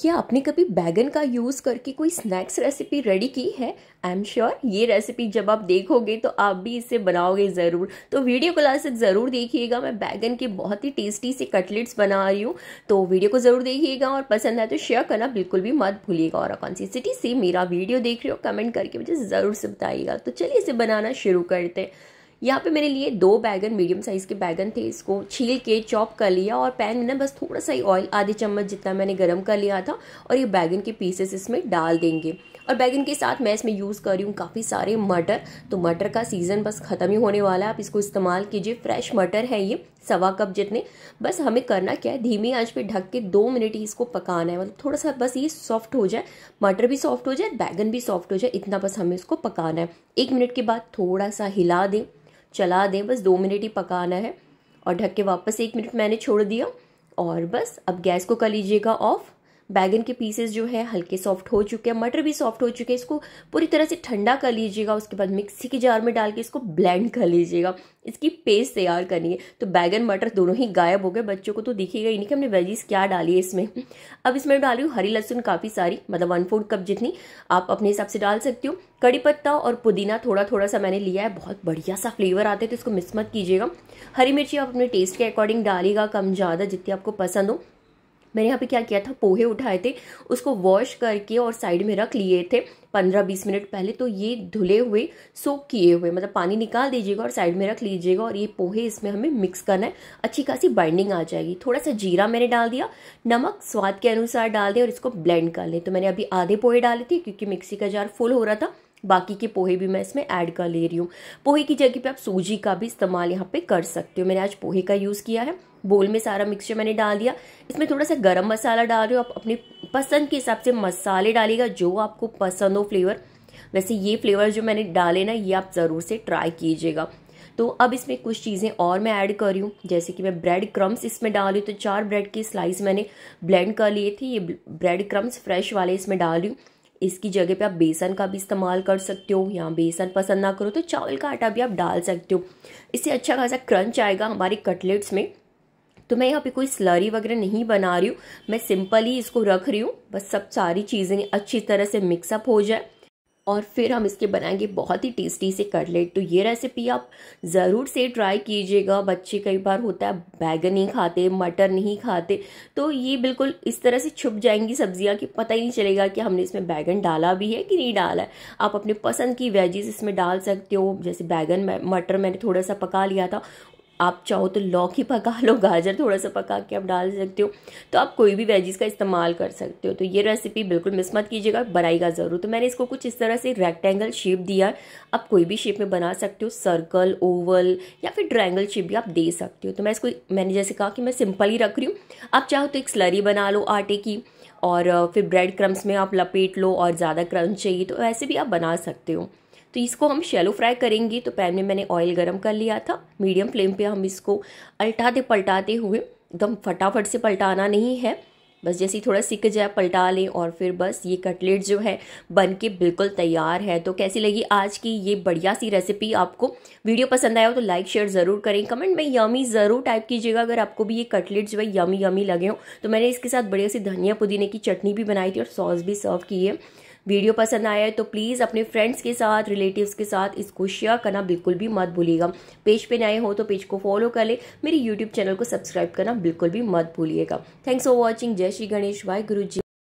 क्या आपने कभी बैगन का यूज़ करके कोई स्नैक्स रेसिपी रेडी की है आई एम श्योर ये रेसिपी जब आप देखोगे तो आप भी इसे बनाओगे ज़रूर तो वीडियो को लास्ट तक ज़रूर देखिएगा मैं बैगन के बहुत ही टेस्टी से कटलेट्स बना रही हूँ तो वीडियो को ज़रूर देखिएगा और पसंद आए तो शेयर करना बिल्कुल भी मत भूलिएगा और कौन सी सिटी से मेरा वीडियो देख रहे हो कमेंट करके मुझे ज़रूर से बताइएगा तो चलिए इसे बनाना शुरू करते हैं यहाँ पे मेरे लिए दो बैगन मीडियम साइज़ के बैगन थे इसको छील के चॉप कर लिया और पैन में बस थोड़ा सा ही ऑयल आधे चम्मच जितना मैंने गर्म कर लिया था और ये बैगन के पीसेस इसमें डाल देंगे और बैगन के साथ मैं इसमें यूज़ कर रही हूँ काफ़ी सारे मटर तो मटर का सीज़न बस ख़त्म ही होने वाला है आप इसको इस्तेमाल कीजिए फ्रेश मटर है ये सवा कप जितने बस हमें करना क्या है धीमी आंच पे ढक के दो मिनट ही इसको पकाना है मतलब थोड़ा सा बस ये सॉफ्ट हो जाए मटर भी सॉफ्ट हो जाए बैगन भी सॉफ्ट हो जाए इतना बस हमें इसको पकाना है एक मिनट के बाद थोड़ा सा हिला दें चला दें बस दो मिनट ही पकाना है और ढक के वापस एक मिनट मैंने छोड़ दिया और बस अब गैस को कर लीजिएगा ऑफ़ बैगन के पीसेस जो है हल्के सॉफ्ट हो चुके हैं मटर भी सॉफ्ट हो चुके हैं इसको पूरी तरह से ठंडा कर लीजिएगा उसके बाद मिक्सी के जार में डाल के इसको ब्लेंड कर लीजिएगा इसकी पेस्ट तैयार करनी है तो बैगन मटर दोनों ही गायब हो गए बच्चों को तो दिखेगा ही नहीं कि हमने वेजीज क्या डाली है इसमें अब इसमें डाली हूँ हरी लहसुन काफ़ी सारी मतलब वन फोर्थ कप जितनी आप अपने हिसाब से डाल सकती हो कड़ी पत्ता और पुदीना थोड़ा थोड़ा सा मैंने लिया है बहुत बढ़िया सा फ्लेवर आता है तो इसको मिस मत कीजिएगा हरी मिर्ची आप अपने टेस्ट के अकॉर्डिंग डालिएगा कम ज़्यादा जितनी आपको पसंद हो मैंने यहाँ पे क्या किया था पोहे उठाए थे उसको वॉश करके और साइड में रख लिए थे पंद्रह बीस मिनट पहले तो ये धुले हुए सोक किए हुए मतलब पानी निकाल दीजिएगा और साइड में रख लीजिएगा और ये पोहे इसमें हमें मिक्स करना है अच्छी खासी बाइंडिंग आ जाएगी थोड़ा सा जीरा मैंने डाल दिया नमक स्वाद के अनुसार डाल दें और इसको ब्लेंड कर लें तो मैंने अभी आधे पोहे डाले थे क्योंकि मिक्सी का जार फुल हो रहा था बाकी के पोहे भी मैं इसमें ऐड कर ले रही हूँ पोहे की जगह पे आप सूजी का भी इस्तेमाल यहाँ पे कर सकते हो मैंने आज पोहे का यूज़ किया है बोल में सारा मिक्सचर मैंने डाल दिया इसमें थोड़ा सा गरम मसाला डाल रहे हो आप अपने पसंद के हिसाब से मसाले डालेगा जो आपको पसंद हो फ्लेवर वैसे ये फ्लेवर जो मैंने डाले ना ये आप ज़रूर से ट्राई कीजिएगा तो अब इसमें कुछ चीज़ें और मैं ऐड कर रही हूँ जैसे कि मैं ब्रेड क्रम्स इसमें डाल रही हूँ तो चार ब्रेड के स्लाइस मैंने ब्लेंड कर लिए थे ये ब्रेड क्रम्स फ्रेश वाले इसमें डाल रही हूँ इसकी जगह पे आप बेसन का भी इस्तेमाल कर सकते हो या बेसन पसंद ना करो तो चावल का आटा भी आप डाल सकते हो इससे अच्छा खासा क्रंच आएगा हमारे कटलेट्स में तो मैं यहाँ पे कोई स्लरी वगैरह नहीं बना रही हूँ मैं सिंपली इसको रख रही हूँ बस सब सारी चीज़ें अच्छी तरह से मिक्सअप हो जाए और फिर हम इसके बनाएंगे बहुत ही टेस्टी से कटलेट तो ये रेसिपी आप ज़रूर से ट्राई कीजिएगा बच्चे कई बार होता है बैगन नहीं खाते मटर नहीं खाते तो ये बिल्कुल इस तरह से छुप जाएंगी सब्जियाँ कि पता ही नहीं चलेगा कि हमने इसमें बैगन डाला भी है कि नहीं डाला है आप अपने पसंद की वेजीज इसमें डाल सकते हो जैसे बैगन मटर मैंने थोड़ा सा पका लिया था आप चाहो तो लौकी पका लो गाजर थोड़ा सा पका के आप डाल सकते हो तो आप कोई भी वेजीज का इस्तेमाल कर सकते हो तो ये रेसिपी बिल्कुल मिस मत कीजिएगा बनाएगा ज़रूर तो मैंने इसको कुछ इस तरह से रेक्टेंगल शेप दिया आप कोई भी शेप में बना सकते हो सर्कल ओवल या फिर ट्राइंगल शेप भी आप दे सकते हो तो मैं इसको मैंने जैसे कहा कि मैं सिंपल ही रख रही हूँ आप चाहो तो एक स्लरी बना लो आटे की और फिर ब्रेड क्रम्स में आप लपेट लो और ज़्यादा क्रम्स चाहिए तो वैसे भी आप बना सकते हो तो इसको हम शैलो फ्राई करेंगे तो पैन में मैंने ऑयल गर्म कर लिया था मीडियम फ्लेम पे हम इसको अल्टाते पलटाते हुए एकदम फटाफट से पलटाना नहीं है बस जैसे ही थोड़ा सिक जाए पलटा लें और फिर बस ये कटलेट जो है बन के बिल्कुल तैयार है तो कैसी लगी आज की ये बढ़िया सी रेसिपी आपको वीडियो पसंद आया हो तो लाइक शेयर ज़रूर करें कमेंट में यमी ज़रूर टाइप कीजिएगा अगर आपको भी ये कटलेट जो है यमी यमी लगे हो तो मैंने इसके साथ बढ़िया सी धनिया पुदीने की चटनी भी बनाई थी और सॉस भी सर्व की है वीडियो पसंद आया है तो प्लीज़ अपने फ्रेंड्स के साथ रिलेटिव्स के साथ इसको शेयर करना बिल्कुल भी मत भूलिएगा पेज पे नए हो तो पेज को फॉलो कर ले मेरे यूट्यूब चैनल को सब्सक्राइब करना बिल्कुल भी मत भूलिएगा थैंक्स फॉर वॉचिंग जय श्री गणेश वाई गुरु जी